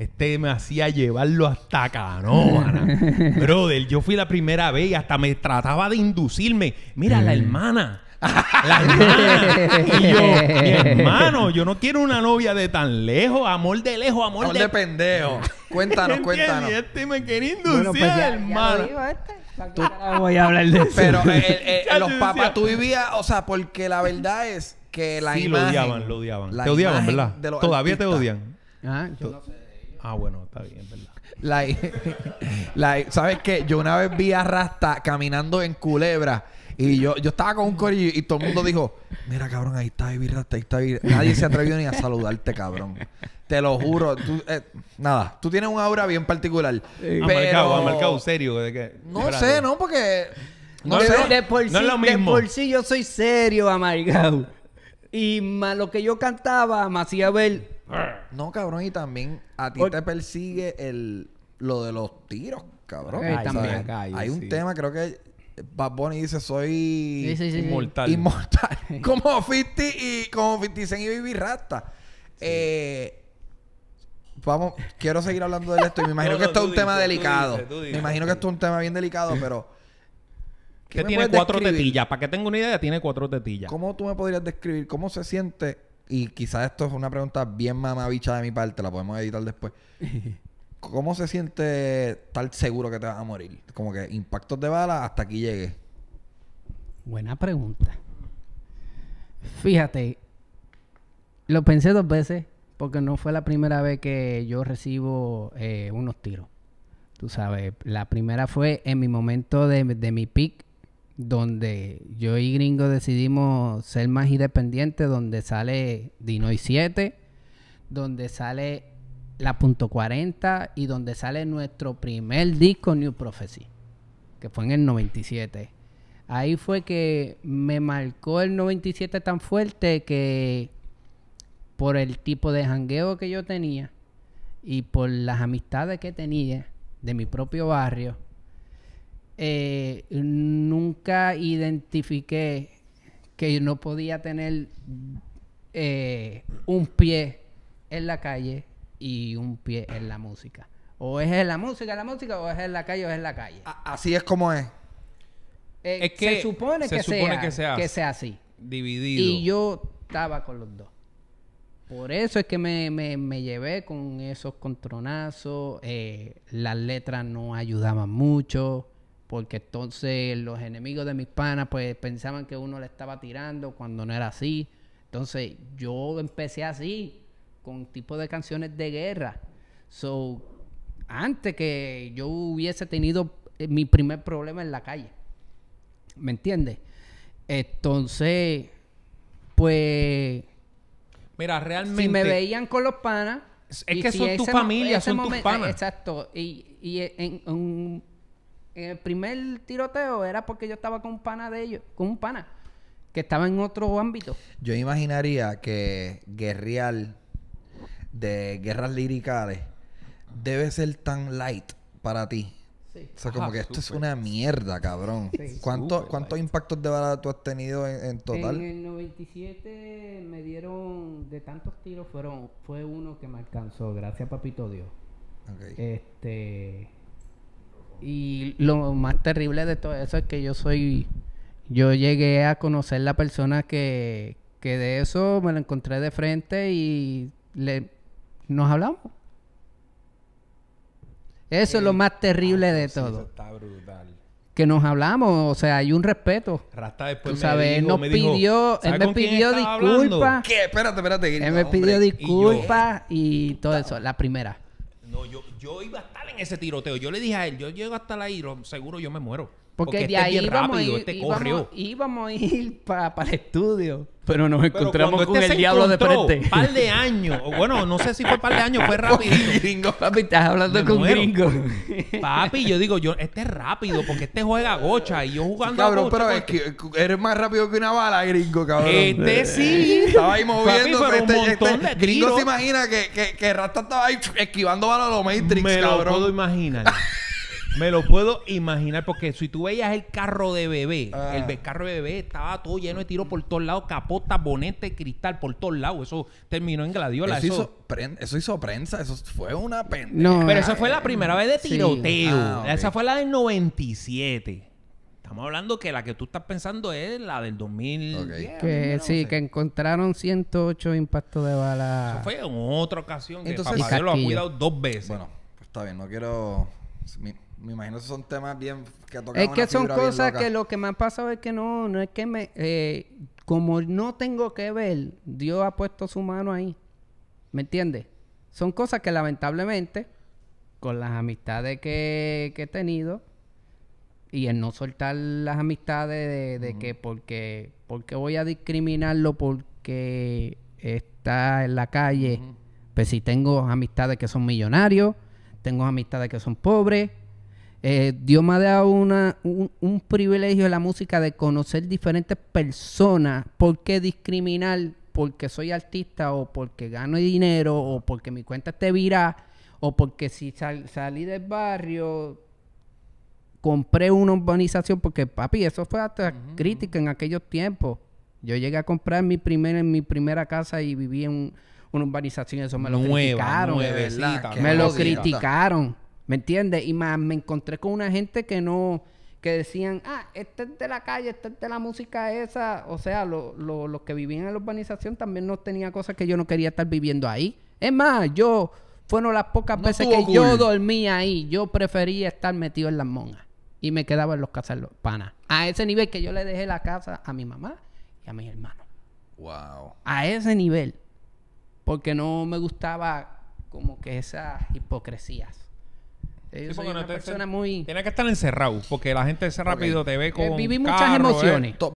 Este me hacía llevarlo hasta Canoana. Brother, yo fui la primera vez y hasta me trataba de inducirme. Mira, la mm. hermana. La hermana. Y yo, mi hermano, yo no quiero una novia de tan lejos, amor de lejos, amor, Amor de... de pendejo. Cuéntanos, cuéntanos. cuéntanos. Este me quería pues inducir, hermano. Este. voy a hablar de eso. Pero eh, eh, eh, los papás, tú vivías, o sea, porque la verdad es que la Sí, lo odiaban, lo odiaban. te odiaban, ¿verdad? Todavía te odian. Ah, yo- Ah, bueno, está bien, verdad. La, ¿Sabes qué? Yo una vez vi a Rasta caminando en Culebra y yo, yo estaba con un corillo y todo el mundo dijo, mira, cabrón, ahí está Rasta, ahí está Nadie se atrevió ni a saludarte, cabrón. Te lo juro. Eh, nada, tú tienes un aura bien particular. ¿Amargado? Ah, ¿Amargado ah, serio. De no sé, no, porque... No, por sí, lo mismo. De por sí yo soy serio, amargado. Y más lo que yo cantaba me hacía ver no, cabrón, y también a ti te persigue el lo de los tiros, cabrón. también, Hay un tema, creo que Bad Bunny dice, soy inmortal. Inmortal. como 50 y como 50 y Vivi Rasta. Eh, vamos, quiero seguir hablando de esto y me imagino que esto es un tema delicado. me imagino que esto es un tema bien delicado, pero... ¿Qué que tiene cuatro tetillas. Para que tengo una idea, tiene cuatro tetillas. ¿Cómo tú me podrías describir cómo se siente y quizás esto es una pregunta bien mamabicha de mi parte, la podemos editar después. ¿Cómo se siente tal seguro que te vas a morir? Como que impactos de bala hasta aquí llegue. Buena pregunta. Fíjate, lo pensé dos veces porque no fue la primera vez que yo recibo eh, unos tiros. Tú sabes, la primera fue en mi momento de, de mi pick donde yo y Gringo decidimos ser más independientes, donde sale y 7, donde sale la punto 40 y donde sale nuestro primer disco New Prophecy, que fue en el 97. Ahí fue que me marcó el 97 tan fuerte que por el tipo de jangueo que yo tenía y por las amistades que tenía de mi propio barrio, eh, nunca identifiqué que yo no podía tener eh, un pie en la calle y un pie en la música. O es en la música, la música, o es en la calle, o es en la calle. así es como es. Eh, que se supone, que, sea, que, sea, así. Dividido. Y yo estaba con los dos. Por eso es que me, me, me llevé con esos contronazos. Eh, las letras no ayudaban mucho porque entonces los enemigos de mis panas pues pensaban que uno le estaba tirando cuando no era así. Entonces yo empecé así, con tipo de canciones de guerra. So, antes que yo hubiese tenido eh, mi primer problema en la calle. ¿Me entiendes? Entonces, pues... Mira, realmente... Si me veían con los panas... Es que son tu familia, son tus panas. Exacto. Y, en, un el primer tiroteo era porque yo estaba con un pana de ellos, con un pana que estaba en otro ámbito. Yo imaginaría que Guerrial de guerras liricales debe ser tan light para ti. Sí. O sea, como que esto es una mierda, cabrón. Sí. ¿Cuántos impactos de bala tú has tenido en, total? En el 97 me dieron, de tantos tiros, fueron fue uno que me alcanzó, gracias Papito Dios. Okay. Este, y lo más terrible de todo eso es que yo soy, yo llegué a conocer la persona que, que de eso me la encontré de frente y le, nos hablamos. Eso es lo más terrible ah, de todo. Eso está brutal. Que nos hablamos, o sea, hay un respeto. Rasta después sabes, me nos me pidió, él me pidió disculpas. ¿Qué? Espérate, espérate. Él me pidió disculpas eh. y, todo eso, la primera. No, yo, yo iba a estar en ese tiroteo. Yo le dije a él, yo llego hasta la ahí, seguro yo me muero. Porque, de este ahí este íbamos, corrió. íbamos, a ir para, el estudio. Pero nos encontramos con este el diablo de frente. Un par de años. Bueno, no sé si fue un par de años, fue rápido. gringo. Papi, estás hablando con gringo. Papi, yo digo, yo, este es rápido porque este juega gocha y yo jugando cabrón, a Cabrón, pero es que eres más rápido que una bala, gringo, cabrón. Este eh, sí. Estaba ahí moviendo. pero este, un montón Gringo se imagina que, que, que Rasta estaba ahí esquivando balas a los Matrix, cabrón. Me lo puedo imaginar. Me lo puedo imaginar, porque si tú veías el carro de bebé, ah. el carro de bebé estaba todo lleno de tiro por todos lados, capota, bonete, cristal, por todos lados. Eso terminó en gladiola. Eso, Hizo, prensa, eso fue una pendeja. Pero esa fue la primera vez de tiroteo. Ah, esa fue la del 97. Estamos hablando que la que tú estás pensando es la del 2000. que sí, que encontraron 108 impactos de bala. Eso fue en otra ocasión. Entonces, que papá lo ha cuidado dos veces. Bueno, pues está bien, no quiero. Me imagino que son temas bien que tocan. Es que son cosas que lo que me ha pasado es que no, no es que me. Eh, como no tengo que ver, Dios ha puesto su mano ahí. ¿Me entiendes? Son cosas que lamentablemente, con las amistades que, he tenido, y el no soltar las amistades de, que porque, porque voy a discriminarlo porque está en la calle. Pues si tengo amistades que son millonarios, tengo amistades que son pobres, eh, Dios me ha dado una, un, privilegio en la música de conocer diferentes personas. ¿Por qué discriminar? Porque soy artista o porque gano dinero o porque mi cuenta te virá o porque si salí del barrio compré una urbanización porque papi eso fue hasta crítica en aquellos tiempos. Yo llegué a comprar mi primera en mi primera casa y viví en una urbanización eso me lo criticaron, me lo criticaron. ¿Me entiendes? Y más me encontré con una gente que no, que decían, ah, este de la calle, este de la música esa. O sea, lo, los que vivían en la urbanización también no tenía cosas que yo no quería estar viviendo ahí. Es más, yo fueron las pocas veces que yo dormía ahí. Yo prefería estar metido en las monjas. Y me quedaba en los casas panas. A ese nivel que yo le dejé la casa a mi mamá y a mis hermanos. Wow. A ese nivel. Porque no me gustaba como que esas hipocresías. Yo una muy... Tienes que estar encerrado, porque la gente se rápido te ve pues con Viví muchas ¿eh? emociones.